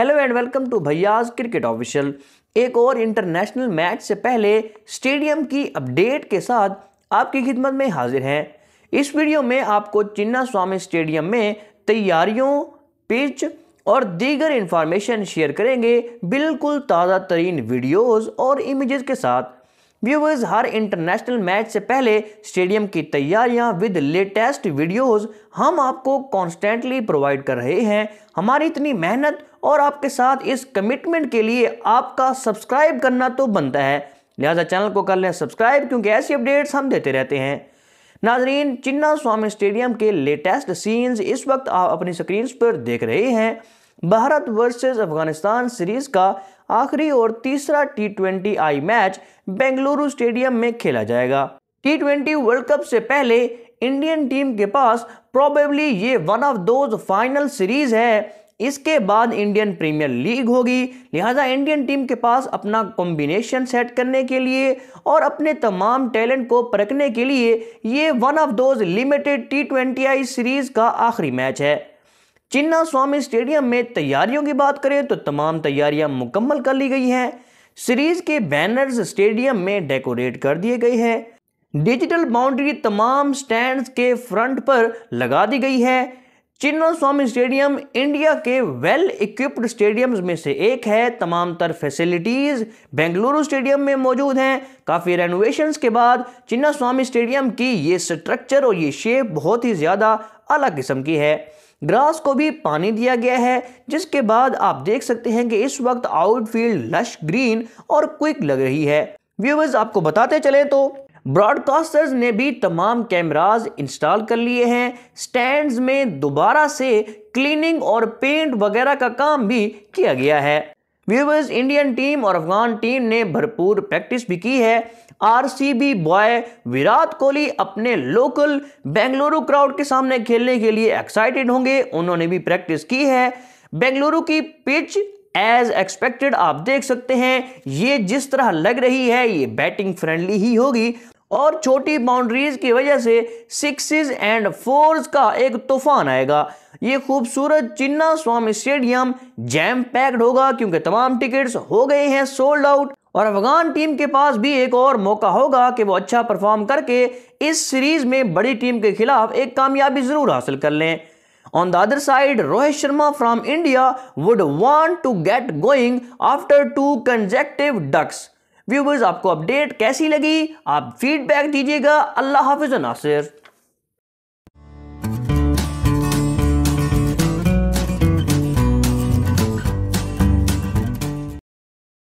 hello and welcome to भैयाज cricket official एक और इंटरनेशनल मैच से पहले स्टेडियम की अपडेट के साथ आपकी खिदमत में हाजिर हैं इस वीडियो में आपको चिन्ना स्वामी स्टेडियम में तैयारियों पिच और दीगर इंफॉर्मेशन शेयर करेंगे बिल्कुल ताज़ा तरीन वीडियोज़ और इमेज़ के साथ व्यूवर्स हर इंटरनेशनल मैच से पहले स्टेडियम की तैयारियां विद लेटेस्ट वीडियोस हम आपको कॉन्स्टेंटली प्रोवाइड कर रहे हैं हमारी इतनी मेहनत और आपके साथ इस कमिटमेंट के लिए आपका सब्सक्राइब करना तो बनता है लिहाजा चैनल को कर लें सब्सक्राइब क्योंकि ऐसी अपडेट्स हम देते रहते हैं नाजरीन चिन्ना स्वामी स्टेडियम के लेटेस्ट सीन्स इस वक्त आप अपनी स्क्रीन पर देख रहे हैं भारत वर्सेज अफगानिस्तान सीरीज़ का आखिरी और तीसरा T twenty I match Bengaluru stadium में खेला जाएगा टी ट्वेंटी वर्ल्ड कप से पहले इंडियन टीम के पास प्रॉबेबली ये one of those final series है इसके बाद इंडियन प्रीमियर लीग होगी लिहाजा इंडियन टीम के पास अपना कॉम्बिनेशन सेट करने के लिए और अपने तमाम टैलेंट को परखने के लिए ये one of those limited T twenty I series का आखिरी मैच है चिन्ना स्वामी स्टेडियम में तैयारियों की बात करें तो तमाम तैयारियां मुकम्मल कर ली गई हैं सीरीज के बैनर्स स्टेडियम में डेकोरेट कर दिए गए हैं डिजिटल बाउंड्री तमाम स्टैंड्स के फ्रंट पर लगा दी गई है चिन्ना स्वामी स्टेडियम इंडिया के वेल इक्विप्ड स्टेडियम्स में से एक है तमाम तर फैसिलिटीज़ बेंगलुरु स्टेडियम में मौजूद हैं काफ़ी रेनोवेशंस के बाद चिन्ना स्वामी स्टेडियम की ये स्ट्रक्चर और ये शेप बहुत ही ज़्यादा अलग किस्म की है ग्रास को भी पानी दिया गया है जिसके बाद आप देख सकते हैं कि इस वक्त आउटफील्ड लश ग्रीन और क्विक लग रही है व्यूवर्स आपको बताते चले तो ब्रॉडकास्टर्स ने भी तमाम कैमराज इंस्टॉल कर लिए हैं स्टैंड्स में दोबारा से क्लीनिंग और पेंट वगैरह का काम भी किया गया है व्यूवर्स इंडियन टीम और अफगान टीम ने भरपूर प्रैक्टिस भी की है आरसीबी बॉय विराट कोहली अपने लोकल बेंगलुरु क्राउड के सामने खेलने के लिए एक्साइटेड होंगे उन्होंने भी प्रैक्टिस की है बेंगलुरु की पिच एज एक्सपेक्टेड आप देख सकते हैं ये जिस तरह लग रही है ये बैटिंग फ्रेंडली ही होगी और छोटी बाउंड्रीज की वजह से सिक्स एंड फोर्स का एक तूफान आएगा ये खूबसूरत Chinna Swamy stadium jam packed होगा क्योंकि तमाम टिकट्स हो गए हैं सोल्ड आउट और अफगान टीम के पास भी एक और मौका होगा कि वो अच्छा परफॉर्म करके इस सीरीज में बड़ी टीम के खिलाफ एक कामयाबी जरूर हासिल कर लें on the other side Rohit Sharma from India would want to get going after two consecutive ducks viewers आपको अपडेट कैसी लगी आप फीडबैक दीजिएगा अल्लाह हाफिज नासिर